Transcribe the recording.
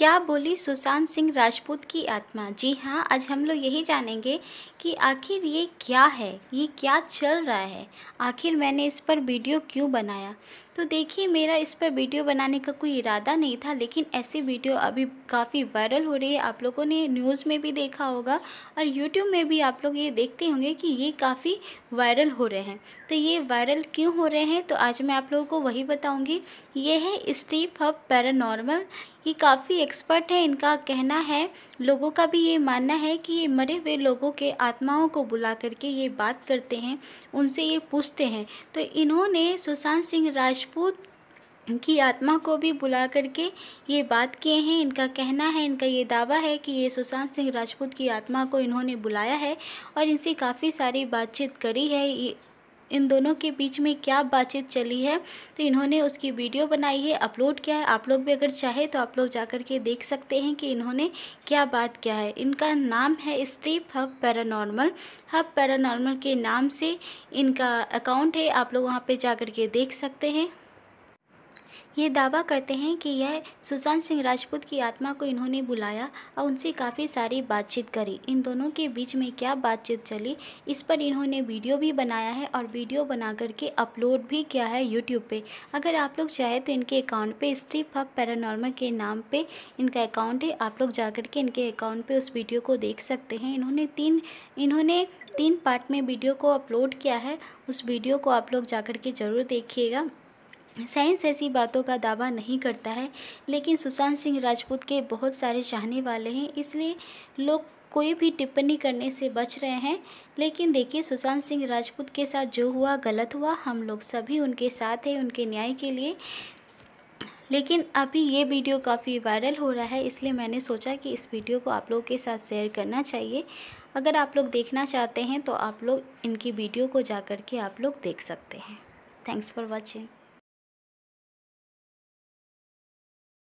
क्या बोली सुशांत सिंह राजपूत की आत्मा जी हाँ आज हम लोग यही जानेंगे कि आखिर ये क्या है ये क्या चल रहा है आखिर मैंने इस पर वीडियो क्यों बनाया तो देखिए मेरा इस पर वीडियो बनाने का कोई इरादा नहीं था लेकिन ऐसी वीडियो अभी काफ़ी वायरल हो रही है आप लोगों ने न्यूज़ में भी देखा होगा और यूट्यूब में भी आप लोग ये देखते होंगे कि ये काफ़ी वायरल हो रहे हैं तो ये वायरल क्यों हो रहे हैं तो आज मैं आप लोगों को वही बताऊँगी ये है स्टीफ हब पैरानॉर्मल ये काफ़ी एक्सपर्ट है इनका कहना है लोगों का भी ये मानना है कि ये मरे हुए लोगों के आत्माओं को बुला करके ये बात करते हैं उनसे ये पूछते हैं तो इन्होंने सुशांत सिंह राज राजपूत की आत्मा को भी बुला करके ये बात किए हैं इनका कहना है इनका ये दावा है कि ये सुशांत सिंह राजपूत की आत्मा को इन्होंने बुलाया है और इनसे काफ़ी सारी बातचीत करी है इन दोनों के बीच में क्या बातचीत चली है तो इन्होंने उसकी वीडियो बनाई है अपलोड किया है आप लोग भी अगर चाहे तो आप लोग जा कर के देख सकते हैं कि इन्होंने क्या बात किया है इनका नाम है steep hub paranormal hub paranormal के नाम से इनका अकाउंट है आप लोग वहाँ पे जा कर के देख सकते हैं ये दावा करते हैं कि यह सुशांत सिंह राजपूत की आत्मा को इन्होंने बुलाया और उनसे काफ़ी सारी बातचीत करी इन दोनों के बीच में क्या बातचीत चली इस पर इन्होंने वीडियो भी बनाया है और वीडियो बना करके अपलोड भी किया है यूट्यूब पे अगर आप लोग चाहे तो इनके अकाउंट पे स्टीफ हब पैरानॉर्मल के नाम पर इनका अकाउंट है आप लोग जा के इनके अकाउंट पर उस वीडियो को देख सकते हैं इन्होंने तीन इन्होंने तीन पार्ट में वीडियो को अपलोड किया है उस वीडियो को आप लोग जा के ज़रूर देखिएगा साइंस ऐसी बातों का दावा नहीं करता है लेकिन सुशांत सिंह राजपूत के बहुत सारे चाहने वाले हैं इसलिए लोग कोई भी टिप्पणी करने से बच रहे हैं लेकिन देखिए सुशांत सिंह राजपूत के साथ जो हुआ गलत हुआ हम लोग सभी उनके साथ हैं उनके न्याय के लिए लेकिन अभी ये वीडियो काफ़ी वायरल हो रहा है इसलिए मैंने सोचा कि इस वीडियो को आप लोगों के साथ शेयर करना चाहिए अगर आप लोग देखना चाहते हैं तो आप लोग इनकी वीडियो को जा के आप लोग देख सकते हैं थैंक्स फॉर वॉचिंग